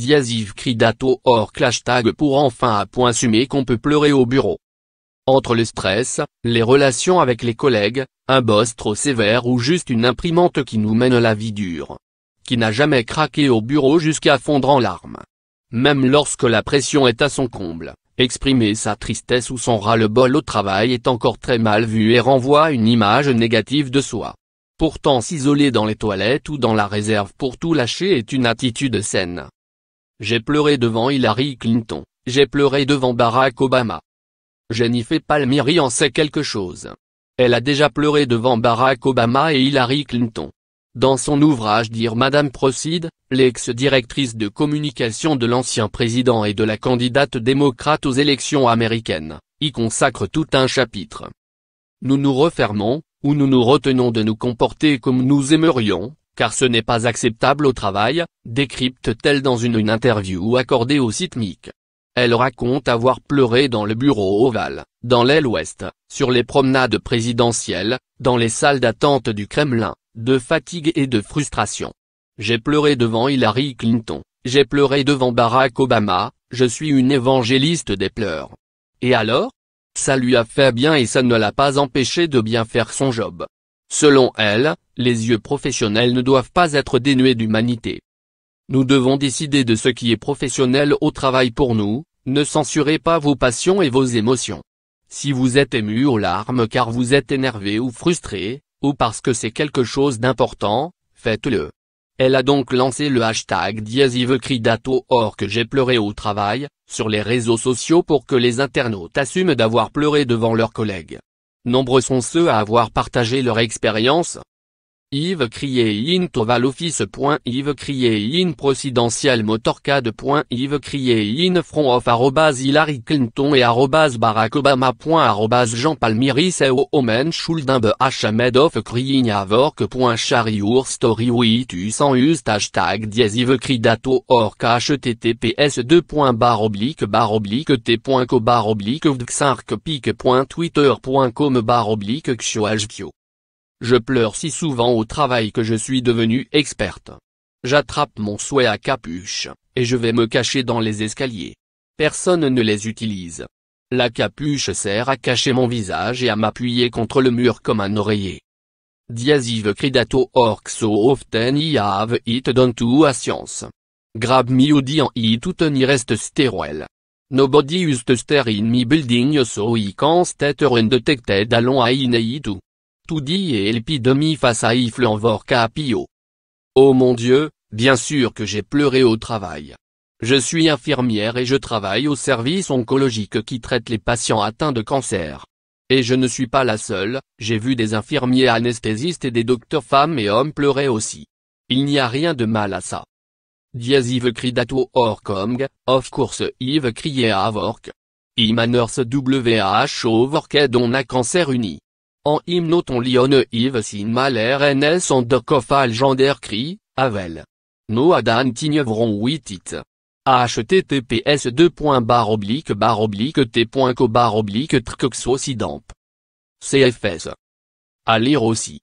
Diaziv hors or tag pour enfin à point sumé qu'on peut pleurer au bureau. Entre le stress, les relations avec les collègues, un boss trop sévère ou juste une imprimante qui nous mène la vie dure. Qui n'a jamais craqué au bureau jusqu'à fondre en larmes. Même lorsque la pression est à son comble, exprimer sa tristesse ou son ras-le-bol au travail est encore très mal vu et renvoie une image négative de soi. Pourtant s'isoler dans les toilettes ou dans la réserve pour tout lâcher est une attitude saine. J'ai pleuré devant Hillary Clinton, j'ai pleuré devant Barack Obama. Jennifer Palmieri en sait quelque chose. Elle a déjà pleuré devant Barack Obama et Hillary Clinton. Dans son ouvrage Dire Madame Procide, l'ex-directrice de communication de l'ancien président et de la candidate démocrate aux élections américaines, y consacre tout un chapitre. Nous nous refermons, ou nous nous retenons de nous comporter comme nous aimerions, car ce n'est pas acceptable au travail, décrypte-t-elle dans une, interview accordée au site Elle raconte avoir pleuré dans le bureau ovale, dans l'aile ouest, sur les promenades présidentielles, dans les salles d'attente du Kremlin, de fatigue et de frustration. J'ai pleuré devant Hillary Clinton, j'ai pleuré devant Barack Obama, je suis une évangéliste des pleurs. Et alors ça lui a fait bien et ça ne l'a pas empêché de bien faire son job. Selon elle, les yeux professionnels ne doivent pas être dénués d'humanité. Nous devons décider de ce qui est professionnel au travail pour nous, ne censurez pas vos passions et vos émotions. Si vous êtes ému aux larmes car vous êtes énervé ou frustré, ou parce que c'est quelque chose d'important, faites-le. Elle a donc lancé le hashtag dato or que j'ai pleuré au travail, sur les réseaux sociaux pour que les internautes assument d'avoir pleuré devant leurs collègues. Nombreux sont ceux à avoir partagé leur expérience, Yves crié in Toval office. crié in Procidential motorcade. in front of arrobas Hillary Clinton et arrobas Barack Obama. Jean palmy seo Omen Hamed of crying avork. Chari story oui sans use hashtag dièse Yves dato orc https 2. oblique oblique je pleure si souvent au travail que je suis devenue experte. J'attrape mon souhait à capuche, et je vais me cacher dans les escaliers. Personne ne les utilise. La capuche sert à cacher mon visage et à m'appuyer contre le mur comme un oreiller. Diazive cridato orc so often I have it done to a science. Grab me en I tout ni reste sterile. Nobody used to stare in me building so I can't detected along I in it dit et l'épidémie face à Oh mon Dieu, bien sûr que j'ai pleuré au travail. Je suis infirmière et je travaille au service oncologique qui traite les patients atteints de cancer. Et je ne suis pas la seule, j'ai vu des infirmiers anesthésistes et des docteurs femmes et hommes pleurer aussi. Il n'y a rien de mal à ça. Diaz Yves Cridato of course Yves criait à I nurse WH on a cancer uni. En hymnoton lyonne Yves Sinmaler NS en docofal cri, Avel. Noadan Tignevron Witit. https 2. barre oblique bar oblique t.co bar oblique CFS. À lire aussi.